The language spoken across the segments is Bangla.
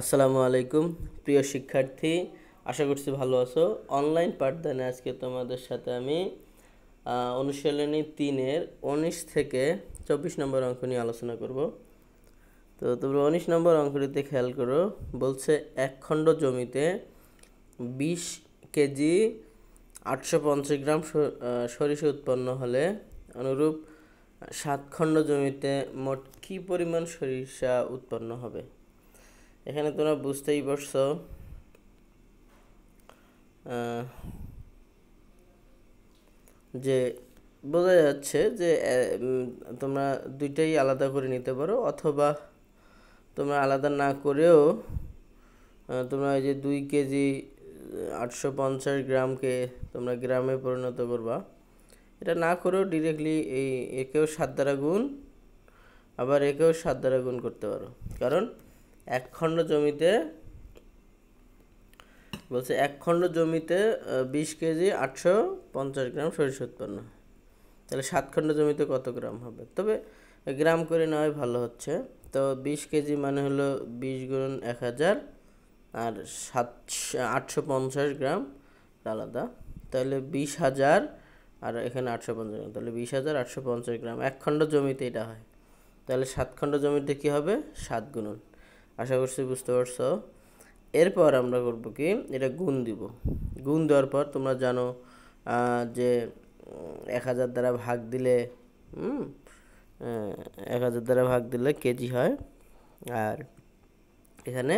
আসসালামু আলাইকুম প্রিয় শিক্ষার্থী আশা করছি ভালো আছো অনলাইন পাঠদানে আজকে তোমাদের সাথে আমি অনুশীলনী তিনের উনিশ থেকে চব্বিশ নম্বর অঙ্ক নিয়ে আলোচনা করব তো তোমরা উনিশ নম্বর অঙ্কটিতে খেয়াল করো বলছে এক খণ্ড জমিতে বিশ কেজি আটশো পঞ্চাশ গ্রাম সরিষা উৎপন্ন হলে অনুরূপ সাত খণ্ড জমিতে মোট কী পরিমাণ সরিষা উৎপন্ন হবে এখানে তোমরা বুঝতেই পারছো যে বোঝা যাচ্ছে যে তোমরা দুইটাই আলাদা করে নিতে পারো অথবা তোমরা আলাদা না করেও তোমরা ওই যে দুই কেজি আটশো পঞ্চাশ গ্রামকে তোমরা গ্রামে পরিণত করবা এটা না করেও ডিরেক্টলি এই একেও সাত দ্বারা গুণ আবার একেও সাত দ্বারা গুণ করতে পারো কারণ এক খণ্ড জমিতে বলছে এক খণ্ড জমিতে বিশ কেজি আটশো পঞ্চাশ গ্রাম সরিষা উৎপন্ন তাহলে সাত খণ্ড জমিতে কত গ্রাম হবে তবে গ্রাম করে নেওয়াই ভালো হচ্ছে তো বিশ কেজি মানে হলো বিশ গুণ এক হাজার আর সাত আটশো পঞ্চাশ গ্রাম আলাদা তাহলে বিশ হাজার আর এখানে আটশো পঞ্চাশ গ্রাম তাহলে বিশ হাজার আটশো পঞ্চাশ গ্রাম এক খণ্ড জমিতে এটা হয় তাহলে সাত খণ্ড জমিতে কী হবে সাত গুণন আশা করছি বুঝতে পারছো এরপর আমরা করব কি এটা গুণ দিব গুণ দেওয়ার পর তোমরা জানো যে এক হাজার দ্বারা ভাগ দিলে এক হাজার দ্বারা ভাগ দিলে কেজি হয় আর এখানে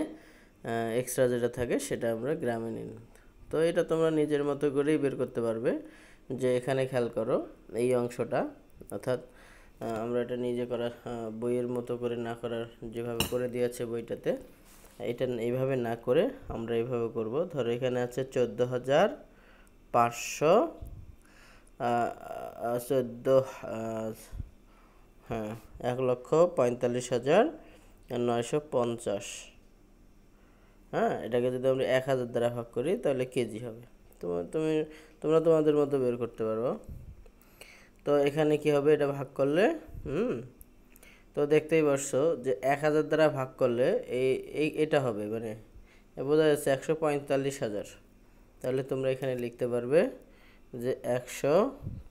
এক্সট্রা যেটা থাকে সেটা আমরা গ্রামে নিন তো এটা তোমরা নিজের মতো করেই বের করতে পারবে যে এখানে খেয়াল করো এই অংশটা অর্থাৎ আমরা এটা নিজে করা বইয়ের মতো করে না করার যেভাবে করে দিয়েছে বইটাতে এটা এইভাবে না করে আমরা এইভাবে করব ধরো এখানে আছে চোদ্দো হাজার পাঁচশো চোদ্দো হ্যাঁ এক লক্ষ পঁয়তাল্লিশ হাজার নয়শো পঞ্চাশ হ্যাঁ এটাকে যদি আমরা এক হাজার দ্বারা ভাগ করি তাহলে কেজি হবে তোমার তুমি তোমরা তোমাদের মতো বের করতে পারবো তো এখানে কি হবে এটা ভাগ করলে হুম তো দেখতেই পারছো যে এক হাজার দ্বারা ভাগ করলে এই এটা হবে মানে বোঝা যাচ্ছে একশো পঁয়তাল্লিশ হাজার তাহলে তোমরা এখানে লিখতে পারবে যে একশো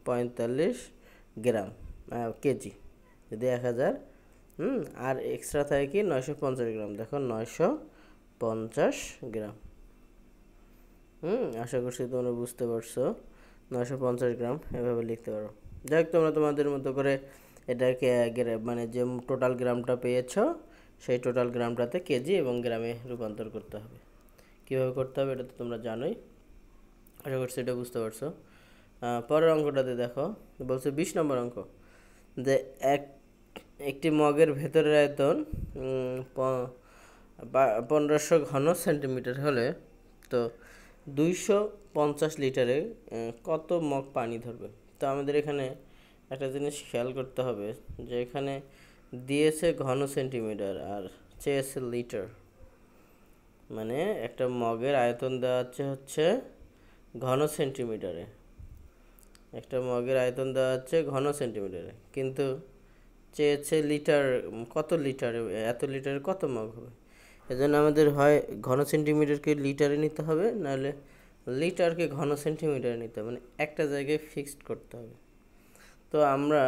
পঁয়তাল্লিশ গ্রাম কেজি যদি এক হাজার হুম আর এক্সট্রা থাকে কি নয়শো পঞ্চাশ গ্রাম দেখো নয়শো পঞ্চাশ গ্রাম হুম আশা করছি তোমরা বুঝতে পারছো নয়শো পঞ্চাশ গ্রাম এভাবে লিখতে পারো যাই হোক তোমরা তোমাদের মতো করে এটাকে মানে যে টোটাল গ্রামটা পেয়েছ সেই টোটাল গ্রামটাতে কেজি এবং গ্রামে রূপান্তর করতে হবে কীভাবে করতে হবে এটা তো তোমরা জানোই আশা করছি এটা বুঝতে পারছো পরের অঙ্কটাতে দেখো বলছে বিশ নম্বর অঙ্ক যে এক একটি মগের ভেতরের আয়তন পনেরোশো ঘন সেন্টিমিটার হলে তো দুইশো পঞ্চাশ লিটারে কত মগ পানি ধরবে তো আমাদের এখানে একটা জিনিস খেয়াল করতে হবে যে এখানে দিয়েছে ঘন সেন্টিমিটার আর চেয়েছে লিটার মানে একটা মগের আয়তন দেওয়া হচ্ছে হচ্ছে ঘন সেন্টিমিটারে একটা মগের আয়তন দেওয়া হচ্ছে ঘন সেন্টিমিটারে কিন্তু চেয়েছে লিটার কত লিটার এত লিটারে কত মগ হবে এজন্য আমাদের হয় ঘন সেন্টিমিটারকে লিটারে নিতে হবে নাহলে লিটারকে ঘন সেন্টিমিটার নিতে হবে মানে একটা জায়গায় ফিক্সড করতে হবে তো আমরা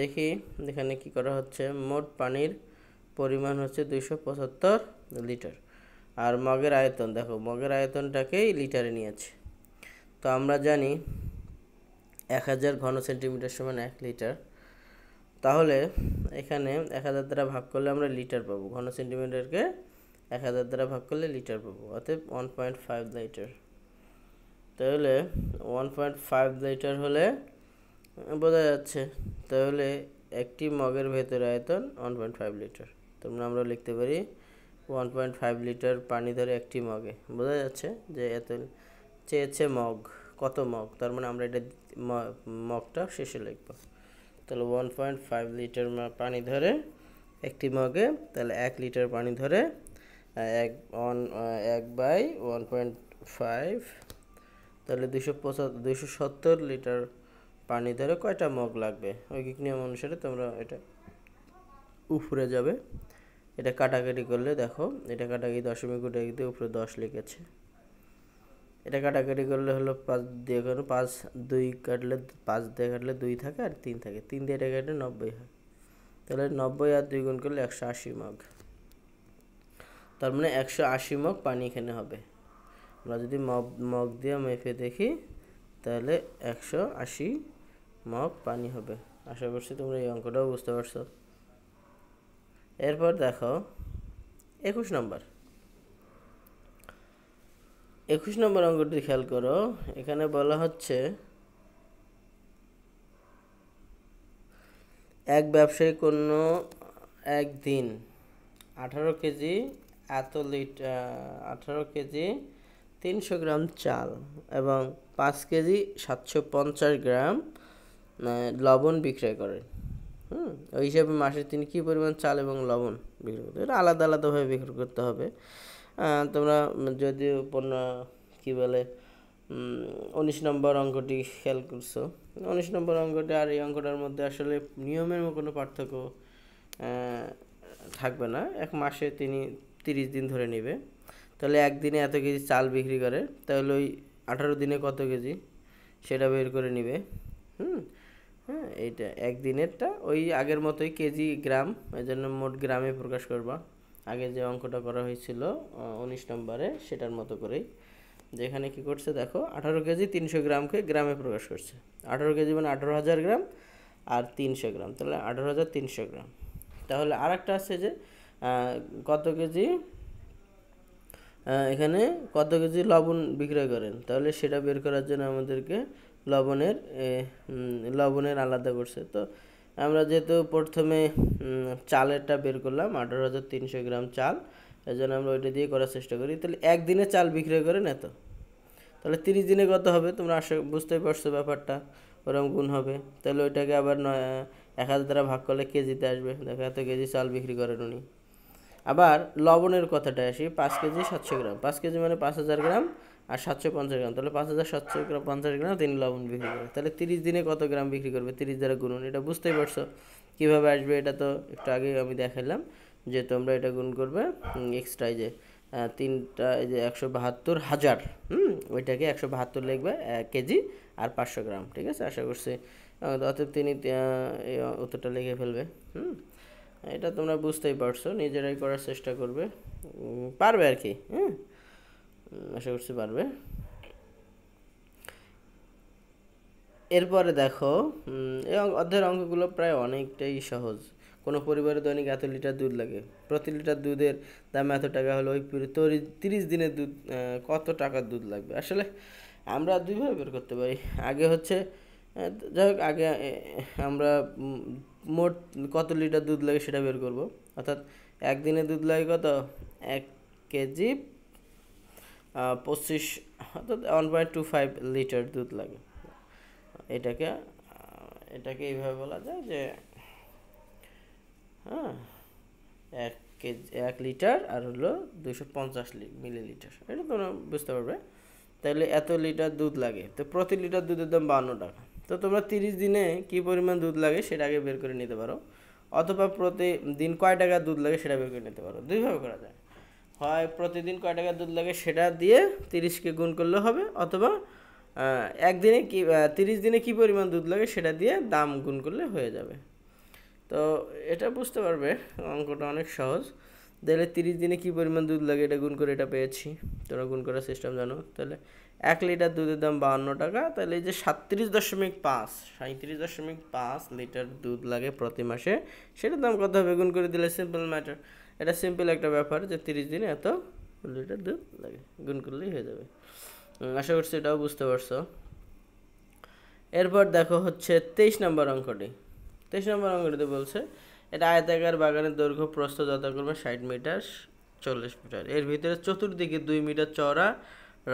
দেখি এখানে কি করা হচ্ছে মোট পানির পরিমাণ হচ্ছে দুশো পঁচাত্তর লিটার আর মগের আয়তন দেখো মগের আয়তনটাকেই লিটারে নিয়েছে তো আমরা জানি এক হাজার ঘন সেন্টিমিটার সমান এক লিটার তাহলে এখানে এক হাজার দ্বারা ভাগ করলে আমরা লিটার পাবো ঘন সেন্টিমিটারকে এক হাজার দ্বারা ভাগ করলে লিটার পাবো অর্থাৎ ওয়ান পয়েন্ট ফাইভ লিটার তাহলে ওয়ান পয়েন্ট ফাইভ লিটার হলে বোঝা যাচ্ছে তাহলে একটি মগের ভেতরে আয়তন ওয়ান পয়েন্ট ফাইভ লিটার তোমরা আমরা লিখতে পারি ওয়ান পয়েন্ট ফাইভ লিটার পানি ধরে একটি মগে বোঝা যাচ্ছে যে এত চেয়েছে মগ কত মগ তার মানে আমরা এটা মগটা শেষে লিখব তাহলে ওয়ান পয়েন্ট ফাইভ লিটার পানি ধরে একটি মগে তাহলে এক লিটার পানি ধরে এক ওয়ান এক বাই ওয়ান পয়েন্ট ফাইভ তাহলে দুশো পঁচাত্তর দুশো সত্তর লিটার পানি ধরে কয়টা মগ লাগবে ঐকিক নিয়ম অনুসারে তোমরা এটা উপরে যাবে এটা কাটাকাটি করলে দেখো এটা কাটাকাটি দশমিক উঠে দিয়ে উপরে দশ লিখেছে এটা কাটাকাটি করলে হলো পাঁচ দিয়ে কাটলে পাঁচ দুই কাটলে পাঁচ দিয়ে কাটলে দুই থাকে আর তিন থাকে তিন দিয়ে এটা কাটলে নব্বই হয় তাহলে নব্বই আর দুই গুণ করলে একশো আশি মগ তার মানে একশো আশি মগ পানি এখানে হবে আমরা যদি মগ মগ দিয়ে মেপে দেখি তাহলে একশো আশি মগ পানি হবে আশা করছি তোমরা এই অঙ্কটাও বুঝতে পারছো এরপর দেখো একুশ নম্বর একুশ নম্বর অঙ্কটি খেয়াল করো এখানে বলা হচ্ছে এক ব্যবসায়ী কোনো একদিন আঠারো কেজি এত লিটার আঠারো কেজি তিনশো গ্রাম চাল এবং পাঁচ কেজি সাতশো পঞ্চাশ গ্রাম লবণ বিক্রয় করেন হুম ওই হিসাবে মাসে তিনি কী পরিমাণ চাল এবং লবণ বিক্রয় করতে এটা আলাদা আলাদাভাবে বিক্রয় করতে হবে তোমরা যদি পণ্য কী বলে উনিশ নম্বর অঙ্কটি খেয়াল করছো উনিশ নম্বর অঙ্কটি আর এই অঙ্কটার মধ্যে আসলে নিয়মের কোনো পার্থক্য থাকবে না এক মাসে তিনি তিরিশ দিন ধরে নেবে তাহলে একদিনে এত কেজি চাল বিক্রি করে তাহলে ওই আঠারো দিনে কত কেজি সেটা বের করে নিবে হুম হ্যাঁ এইটা একদিনেরটা ওই আগের মতোই কেজি গ্রাম এই জন্য মোট গ্রামে প্রকাশ করবা আগে যে অঙ্কটা করা হয়েছিল উনিশ নম্বরে সেটার মতো করেই যেখানে কি করছে দেখো আঠারো কেজি তিনশো গ্রামকে গ্রামে প্রকাশ করছে আঠারো কেজি মানে আঠারো হাজার গ্রাম আর তিনশো গ্রাম তাহলে আঠারো হাজার তিনশো গ্রাম তাহলে আর একটা আছে যে কত কেজি এখানে কত কেজি লবণ বিক্রয় করেন তাহলে সেটা বের করার জন্য আমাদেরকে লবণের লবণের আলাদা করছে তো আমরা যেহেতু প্রথমে চালেরটা বের করলাম আঠারো হাজার তিনশো গ্রাম চাল এই জন্য আমরা ওইটা দিয়ে করার চেষ্টা করি তাহলে একদিনে চাল বিক্রয় করেন এত তাহলে তিরিশ দিনে কত হবে তোমরা আশা বুঝতেই পারছো ব্যাপারটা ওরকম গুণ হবে তাহলে ওইটাকে আবার নয় এক হাজার দ্বারা ভাগ করলে কেজিতে আসবে দেখো এত কেজি চাল বিক্রি করেন উনি আবার লবণের কথাটা আসি পাঁচ কেজি সাতশো গ্রাম পাঁচ কেজি মানে পাঁচ হাজার গ্রাম আর সাতশো পঞ্চাশ গ্রাম তাহলে পাঁচ হাজার সাতশো গ্রাম পঞ্চাশ গ্রাম তিনি লবণ বিক্রি করবে তাহলে তিরিশ দিনে কত গ্রাম বিক্রি করবে তিরিশ দ্বারা গুনুন এটা বুঝতেই পারছো কীভাবে আসবে এটা তো একটু আগে আমি দেখালাম যে তোমরা এটা গুণ করবে এক্সট্রা যে তিনটা এই যে একশো বাহাত্তর হাজার হুম ওইটাকে একশো বাহাত্তর লিখবে কেজি আর পাঁচশো গ্রাম ঠিক আছে আশা করছি অতএব তিনি উত্তরটা লিখে ফেলবে হুম এটা তোমরা বুঝতেই পারছো নিজেরাই করার চেষ্টা করবে পারবে আর কি হ্যাঁ আশা করছি পারবে এরপরে দেখো এই অধ্যায়ের অঙ্কগুলো প্রায় অনেকটাই সহজ কোনো পরিবারে দৈনিক এত লিটার দুধ লাগে প্রতি লিটার দুধের দাম এত টাকা হলো ওই তরি তিরিশ দিনের দুধ কত টাকার দুধ লাগবে আসলে আমরা দুইভাবে বের করতে পারি আগে হচ্ছে হ্যাঁ, যাই হোক আগে আমরা মোট কত লিটার দুধ লাগে সেটা বের করব অর্থাৎ একদিনে দুধ লাগে কত এক কেজি পঁচিশ অর্থাৎ one point two five litre দুধ লাগে এটাকে এটাকে এইভাবে বলা যায় যে হ্যাঁ এক কেজি এক লিটার আর হলো দুশো পঞ্চাশ মিলিলিটার এটা তোমরা বুঝতে পারবে তাহলে এত লিটার দুধ লাগে তো প্রতি লিটার দুধের দাম বান্ন টাকা তো তোমরা তিরিশ দিনে কি পরিমাণ দুধ লাগে সেটা আগে বের করে নিতে পারো অথবা প্রতিদিন কয় টাকা দুধ লাগে সেটা বের করে নিতে পারো দুইভাবে করা যায় হয় প্রতিদিন কয় টাকা দুধ লাগে সেটা দিয়ে তিরিশকে গুণ করলে হবে অথবা একদিনে কি তিরিশ দিনে কি পরিমাণ দুধ লাগে সেটা দিয়ে দাম গুণ করলে হয়ে যাবে তো এটা বুঝতে পারবে অঙ্কটা অনেক সহজ তাহলে তিরিশ দিনে কি পরিমাণ দুধ লাগে এটা গুণ করে এটা পেয়েছি তোরা গুণ করার সিস্টেম জানো তাহলে এক লিটার দুধের দাম বাহান্ন টাকা তাহলে এই যে সাঁত্রিশ দশমিক পাঁচ সাঁত্রিশ দশমিক পাঁচ লিটার দুধ লাগে প্রতি মাসে সেটার দাম কত হবে গুণ করে দিলে সিম্পল ম্যাটার এটা সিম্পল একটা ব্যাপার যে তিরিশ দিনে এত লিটার দুধ লাগে গুণ করলেই হয়ে যাবে আশা করছি এটাও বুঝতে পারছো এরপর দেখো হচ্ছে তেইশ নম্বর অঙ্কটি তেইশ নম্বর অঙ্কটিতে বলছে এটা আয়তাকার বাগানের দৈর্ঘ্য প্রস্থ যথাক্রমে ষাট মিটার চল্লিশ মিটার এর ভিতরে চতুর্দিকে দুই মিটার চওড়া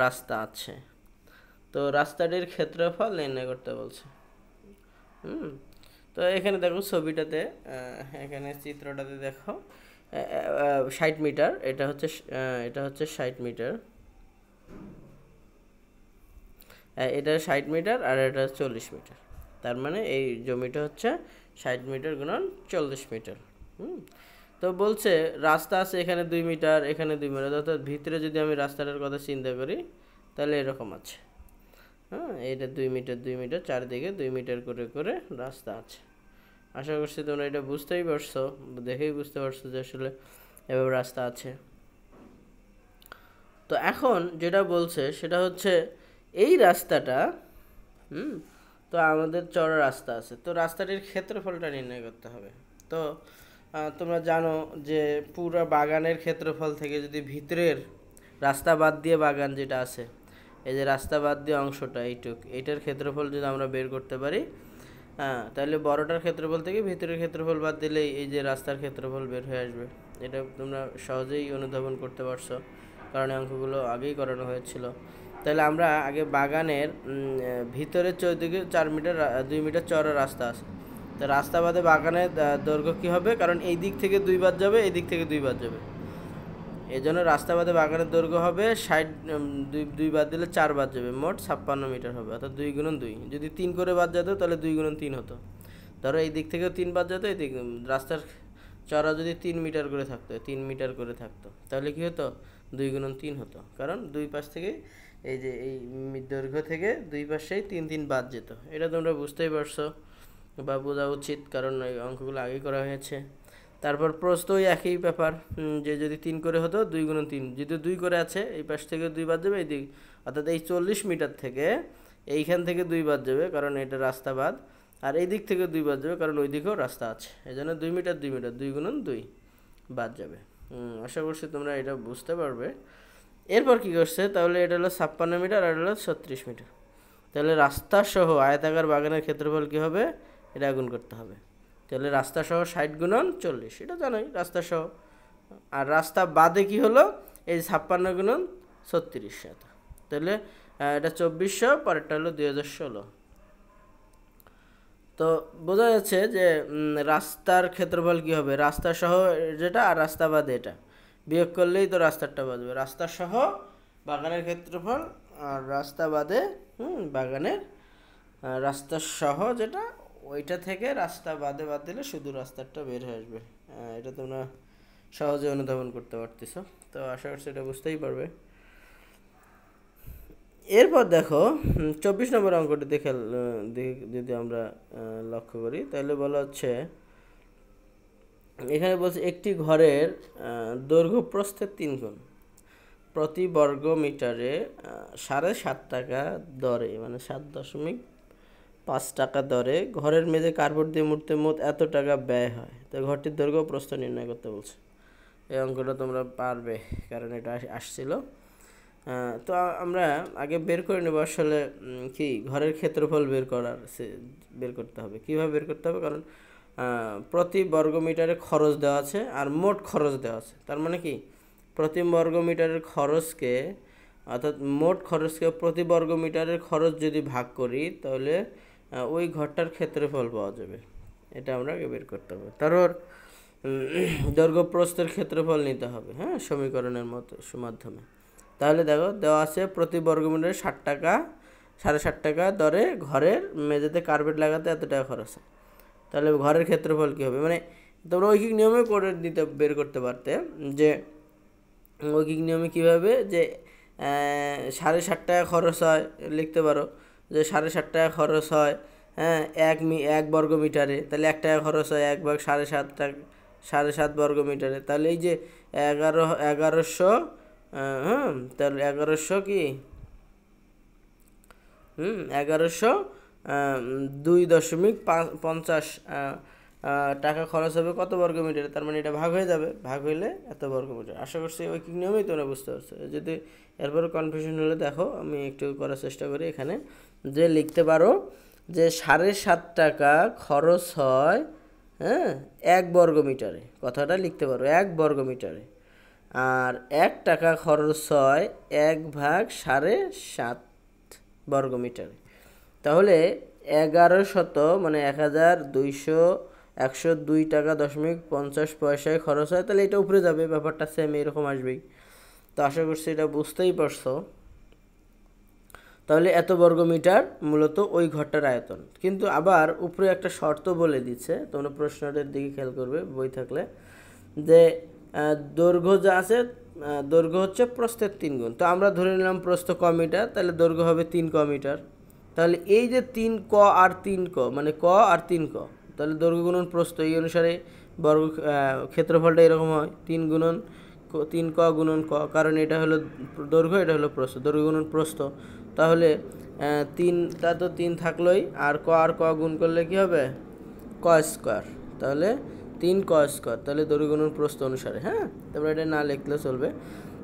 রাস্তা আছে তো রাস্তাটির ক্ষেত্রফল নির্ণয় করতে বলছে হুম তো এখানে দেখো ছবিটাতে এখানে চিত্রটাতে দেখো ষাট মিটার এটা হচ্ছে এটা হচ্ছে ষাট মিটার এটা ষাট মিটার আর এটা চল্লিশ মিটার তার মানে এই জমিটা হচ্ছে ষাট মিটার গুণন চল্লিশ মিটার হুম তো বলছে রাস্তা আছে এখানে দুই মিটার এখানে দুই মিটার অর্থাৎ ভিতরে যদি আমি রাস্তাটার কথা চিন্তা করি তাহলে এরকম আছে হ্যাঁ এটা দুই মিটার দুই মিটার চারদিকে দুই মিটার করে করে রাস্তা আছে আশা করছি তোমরা এটা বুঝতেই পারছো দেখেই বুঝতে পারছো যে আসলে এভাবে রাস্তা আছে তো এখন যেটা বলছে সেটা হচ্ছে এই রাস্তাটা হুম তো আমাদের চড়া রাস্তা আছে তো রাস্তাটির ক্ষেত্রফলটা নির্ণয় করতে হবে তো তোমরা জানো যে পুরো বাগানের ক্ষেত্রফল থেকে যদি ভিতরের রাস্তা বাদ দিয়ে বাগান যেটা আছে এই যে রাস্তা বাদ দিয়ে অংশটা এইটুক এটার ক্ষেত্রফল যদি আমরা বের করতে পারি হ্যাঁ তাহলে বড়টার ক্ষেত্রফল থেকে ভিতরের ক্ষেত্রফল বাদ দিলে এই যে রাস্তার ক্ষেত্রফল বের হয়ে আসবে এটা তোমরা সহজেই অনুধাবন করতে পারছো কারণ অঙ্কগুলো আগেই করানো হয়েছিল তাহলে আমরা আগে বাগানের ভিতরে চৌদিকে চার মিটার দুই মিটার চড়া রাস্তা আছে তো রাস্তা বাদে বাগানের দৈর্ঘ্য কী হবে কারণ এই দিক থেকে দুইবার যাবে এই দিক থেকে দুইবার যাবে এই জন্য রাস্তা বাদে বাগানের দৈর্ঘ্য হবে ষাট দুই দুই বাদ দিলে চার বাদ যাবে মোট ছাপ্পান্ন মিটার হবে অর্থাৎ দুই গুণন দুই যদি তিন করে বাদ যেত তাহলে দুই গুণন তিন হতো ধরো এই দিক থেকেও তিন বাদ যেত এই দিক রাস্তার চড়া যদি তিন মিটার করে থাকতো তিন মিটার করে থাকতো তাহলে কী হতো দুই গুণন তিন হতো কারণ দুই পাশ থেকে এই যে এই দৈর্ঘ্য থেকে দুই পাশেই তিন তিন বাদ যেত এটা তোমরা বুঝতেই পারছো বা বোঝা উচিত কারণ অঙ্কগুলো আগে করা হয়েছে তারপর প্রশ্নই একই ব্যাপার যে যদি তিন করে হতো দুই গুণ তিন যদি দুই করে আছে এই পাশ থেকে দুই বাদ যাবে এই দিক অর্থাৎ এই চল্লিশ মিটার থেকে এইখান থেকে দুই বাদ যাবে কারণ এটা রাস্তা বাদ আর এই দিক থেকে দুই বাদ যাবে কারণ ওই দিকেও রাস্তা আছে এই জন্য দুই মিটার দুই মিটার দুই গুণন দুই বাদ যাবে আশা করছি তোমরা এটা বুঝতে পারবে এরপর কি করছে তাহলে এটা হলো ছাপ্পান্ন মিটার আর এটা হলো ছত্রিশ মিটার তাহলে রাস্তা সহ আয়তাকার বাগানের ক্ষেত্রফল কী হবে এটা গুণ করতে হবে তাহলে রাস্তা সহ ষাট গুণন চল্লিশ এটা জানোই রাস্তা সহ আর রাস্তা বাদে কি হলো এই ছাপ্পান্ন গুণন ছত্রিশ শত তাহলে এটা চব্বিশশো পরেরটা হলো দুই হাজার ষোলো তো বোঝা যাচ্ছে যে রাস্তার ক্ষেত্রফল কি হবে রাস্তা সহ যেটা আর রাস্তা বাদে এটা বিয়োগ করলেই তো রাস্তাটা বাঁচবে রাস্তা সহ বাগানের ক্ষেত্রফল আর রাস্তা বাদে হুম বাগানের রাস্তা সহ যেটা ওইটা থেকে রাস্তা বাদে বাদ দিলে শুধু রাস্তাটা বের হয়ে আসবে এটা তোমরা সহজে অনুধাবন করতে পারতেছ তো আশা করছি এটা বুঝতেই পারবে এরপর দেখো চব্বিশ নম্বর অঙ্কটি দেখে যদি আমরা লক্ষ্য করি তাহলে বলা হচ্ছে এখানে বলছে একটি ঘরের দৈর্ঘ্য প্রস্থের তিন গুণ প্রতি বর্গ মিটারে সাড়ে সাত টাকা দরে মানে সাত দশমিক পাঁচ টাকা দরে ঘরের মেঝে কার্পেট দিয়ে মুড়তে মোট এত টাকা ব্যয় হয় তো ঘরটির দৈর্ঘ্য প্রস্থ নির্ণয় করতে বলছে এই অঙ্কটা তোমরা পারবে কারণ এটা আসছিল তো আমরা আগে বের করে নেব আসলে কি ঘরের ক্ষেত্রফল বের করার বের করতে হবে কীভাবে বের করতে হবে কারণ প্রতি মিটারে খরচ দেওয়া আছে আর মোট খরচ দেওয়া আছে তার মানে কি প্রতি বর্গমিটারের খরচকে অর্থাৎ মোট খরচকে প্রতি বর্গমিটারের খরচ যদি ভাগ করি তাহলে ওই ঘরটার ক্ষেত্রফল পাওয়া যাবে এটা আমরা বের করতে হবে তারপর দৈর্ঘ্য প্রস্থের ক্ষেত্রফল নিতে হবে হ্যাঁ সমীকরণের মতো মাধ্যমে তাহলে দেখো দেওয়া আছে প্রতি বর্গমিটারে ষাট টাকা সাড়ে ষাট টাকা দরে ঘরের মেঝেতে কার্পেট লাগাতে এত টাকা খরচ হয় তাহলে ঘরের ক্ষেত্রফল কী হবে মানে তোমরা ঐকিক নিয়মে করে দিতে বের করতে পারতে যে ঐকিক নিয়মে কীভাবে যে সাড়ে ষাট টাকা খরচ হয় লিখতে পারো যে সাড়ে সাত টাকা খরচ হয় হ্যাঁ এক মি এক বর্গ মিটারে তাহলে এক টাকা খরচ হয় এক ভাগ সাড়ে সাত টাকা সাড়ে সাত বর্গ মিটারে তাহলে এই যে এগারো এগারোশো হ্যাঁ তাহলে এগারোশো কি হুম এগারোশো দুই দশমিক পঞ্চাশ টাকা খরচ হবে কত বর্গ মিটারে তার মানে এটা ভাগ হয়ে যাবে ভাগ হইলে এত বর্গ মিটার আশা করছি ওই নিয়মেই তোমরা বুঝতে পারছো যদি এরপরে কনফিউশন হলে দেখো আমি একটু করার চেষ্টা করি এখানে যে লিখতে পারো যে সাড়ে সাত টাকা খরচ হয় হ্যাঁ এক বর্গ মিটারে কথাটা লিখতে পারো এক বর্গ মিটারে আর এক টাকা খরচ হয় এক ভাগ সাড়ে সাত বর্গ মিটারে তাহলে এগারো শত মানে এক হাজার দুইশো একশো দুই টাকা দশমিক পঞ্চাশ পয়সায় খরচ হয় তাহলে এটা উপরে যাবে ব্যাপারটা সেম এরকম আসবেই তো আশা করছি এটা বুঝতেই পারছো তাহলে এত বর্গমিটার মূলত ওই ঘরটার আয়তন কিন্তু আবার উপরে একটা শর্ত বলে দিচ্ছে তোমরা প্রশ্নটার দিকে খেয়াল করবে বই থাকলে যে দৈর্ঘ্য যা আছে দৈর্ঘ্য হচ্ছে প্রস্থের তিন গুণ তো আমরা ধরে নিলাম প্রস্থ ক মিটার তাহলে দৈর্ঘ্য হবে তিন ক মিটার তাহলে এই যে তিন ক আর তিন ক মানে ক আর তিন ক তাহলে দৈর্ঘ্য গুণন প্রস্থ এই অনুসারে বর্গ ক্ষেত্রফলটা এরকম হয় তিন গুণন তিন ক গুণন ক কারণ এটা হলো দৈর্ঘ্য এটা হলো প্রস্থ দৈর্ঘ্য গুণন প্রস্থ তাহলে তিনটা তো তিন থাকলোই আর ক আর ক গুণ করলে কি হবে ক স্কোয়ার তাহলে তিন ক স্কোয়ার তাহলে দৈর্ঘ্য গুণন প্রস্থ অনুসারে হ্যাঁ তারপরে এটা না লিখলে চলবে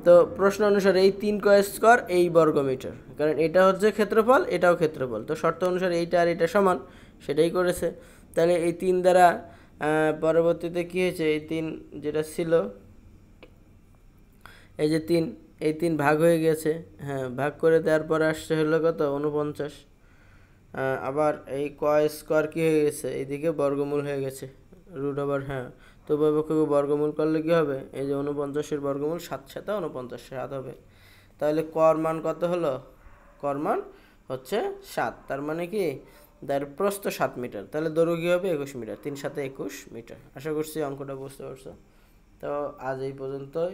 তো প্রশ্ন অনুসারে এই তিন ক স্কোয়ার এই বর্গমিটার কারণ এটা হচ্ছে ক্ষেত্রফল এটাও ক্ষেত্রফল তো শর্ত অনুসারে এইটা আর এটা সমান সেটাই করেছে তাহলে এই তিন দ্বারা পরবর্তীতে কী হয়েছে এই তিন যেটা ছিল এই যে তিন এই তিন ভাগ হয়ে গেছে হ্যাঁ ভাগ করে দেওয়ার পরে আসছে হলো কত উনপঞ্চাশ আবার এই ক স্কোয়ার কী হয়ে গেছে এইদিকে বর্গমূল হয়ে গেছে রুট ওভার হ্যাঁ তো উভয়পক্ষকে বর্গমূল করলে কী হবে এই যে উনপঞ্চাশের বর্গমূল সাত সাথে উনপঞ্চাশ সাত হবে তাহলে কর মান কত হলো কর মান হচ্ছে সাত তার মানে কি তার প্রস্থ সাত মিটার তাহলে দৌড় কী হবে একুশ মিটার তিন সাথে একুশ মিটার আশা করছি অঙ্কটা বুঝতে পারছো তো আজ এই পর্যন্তই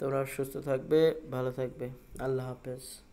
তোমরা সুস্থ থাকবে ভালো থাকবে আল্লাহ হাফেজ